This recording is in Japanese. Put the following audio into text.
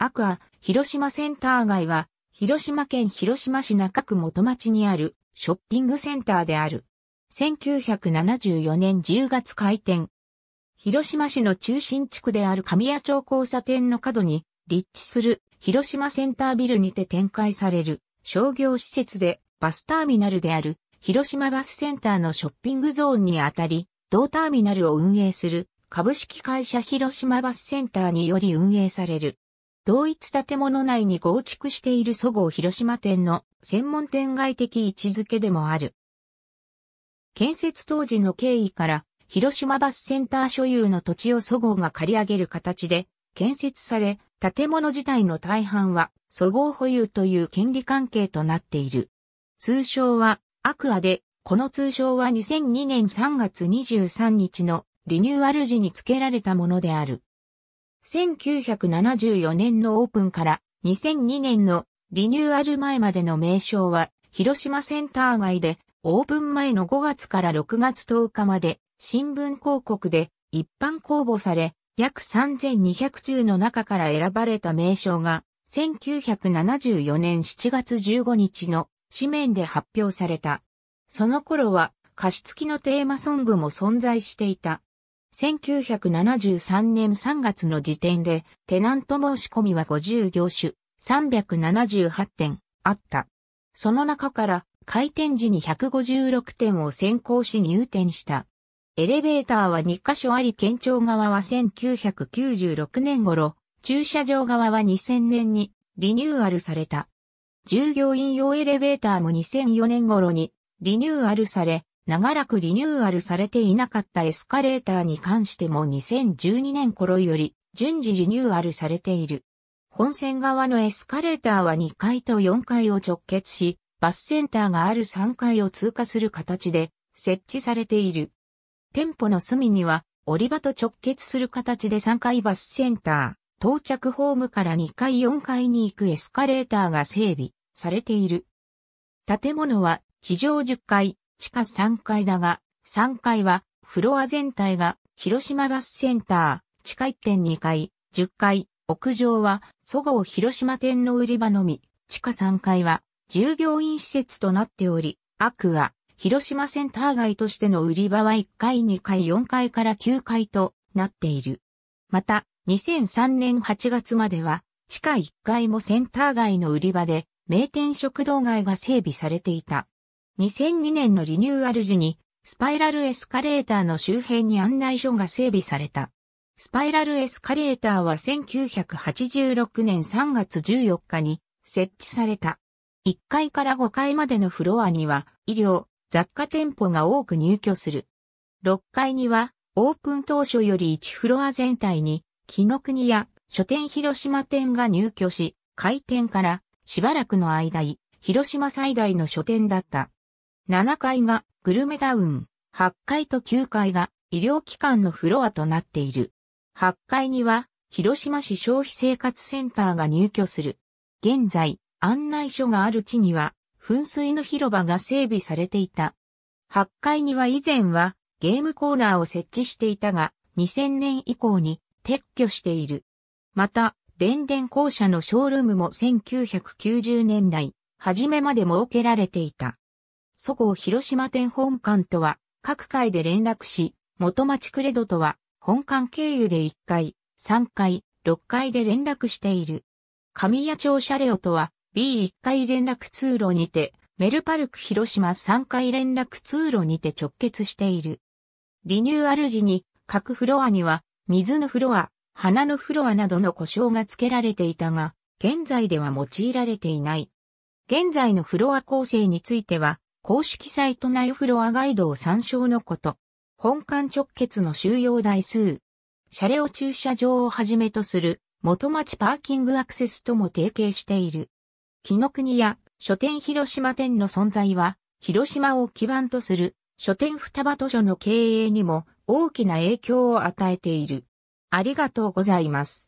アクア、広島センター街は、広島県広島市中区元町にあるショッピングセンターである。1974年10月開店。広島市の中心地区である神谷町交差点の角に立地する広島センタービルにて展開される商業施設でバスターミナルである広島バスセンターのショッピングゾーンにあたり、同ターミナルを運営する株式会社広島バスセンターにより運営される同一建物内に合築しているそごう広島店の専門店外的位置づけでもある。建設当時の経緯から、広島バスセンター所有の土地をそごうが借り上げる形で建設され、建物自体の大半は、そごう保有という権利関係となっている。通称は、アクアで、この通称は2002年3月23日のリニューアル時に付けられたものである。1974年のオープンから2002年のリニューアル前までの名称は広島センター街でオープン前の5月から6月10日まで新聞広告で一般公募され約3200通の中から選ばれた名称が1974年7月15日の紙面で発表された。その頃は歌詞付きのテーマソングも存在していた。1973年3月の時点で、テナント申し込みは50業種、378点あった。その中から、開店時に156点を先行し入店した。エレベーターは2カ所あり県庁側は1996年頃、駐車場側は2000年にリニューアルされた。従業員用エレベーターも2004年頃にリニューアルされ、長らくリニューアルされていなかったエスカレーターに関しても2012年頃より順次リニューアルされている。本線側のエスカレーターは2階と4階を直結し、バスセンターがある3階を通過する形で設置されている。店舗の隅には折り場と直結する形で3階バスセンター、到着ホームから2階4階に行くエスカレーターが整備されている。建物は地上10階、地下3階だが、3階はフロア全体が広島バスセンター、地下1.2階、10階、屋上は、そごう広島店の売り場のみ、地下3階は、従業員施設となっており、アクア、広島センター街としての売り場は1階、2階、4階から9階となっている。また、2003年8月までは、地下1階もセンター街の売り場で、名店食堂街が整備されていた。2002年のリニューアル時に、スパイラルエスカレーターの周辺に案内所が整備された。スパイラルエスカレーターは1986年3月14日に設置された。1階から5階までのフロアには医療、雑貨店舗が多く入居する。6階にはオープン当初より1フロア全体に、木の国や書店広島店が入居し、開店からしばらくの間広島最大の書店だった。7階がグルメタウン、8階と9階が医療機関のフロアとなっている。8階には広島市消費生活センターが入居する。現在、案内所がある地には噴水の広場が整備されていた。8階には以前はゲームコーナーを設置していたが、2000年以降に撤去している。また、電電校舎のショールームも1990年代、初めまで設けられていた。祖国広島店本館とは、各階で連絡し、元町クレドとは、本館経由で1階、3階、6階で連絡している。神谷町車両とは、B1 階連絡通路にて、メルパルク広島3階連絡通路にて直結している。リニューアル時に、各フロアには、水のフロア、花のフロアなどの故障が付けられていたが、現在では用いられていない。現在のフロア構成については、公式サイト内フロアガイドを参照のこと。本館直結の収容台数。車両駐車場をはじめとする元町パーキングアクセスとも提携している。木の国や書店広島店の存在は、広島を基盤とする書店双葉図書の経営にも大きな影響を与えている。ありがとうございます。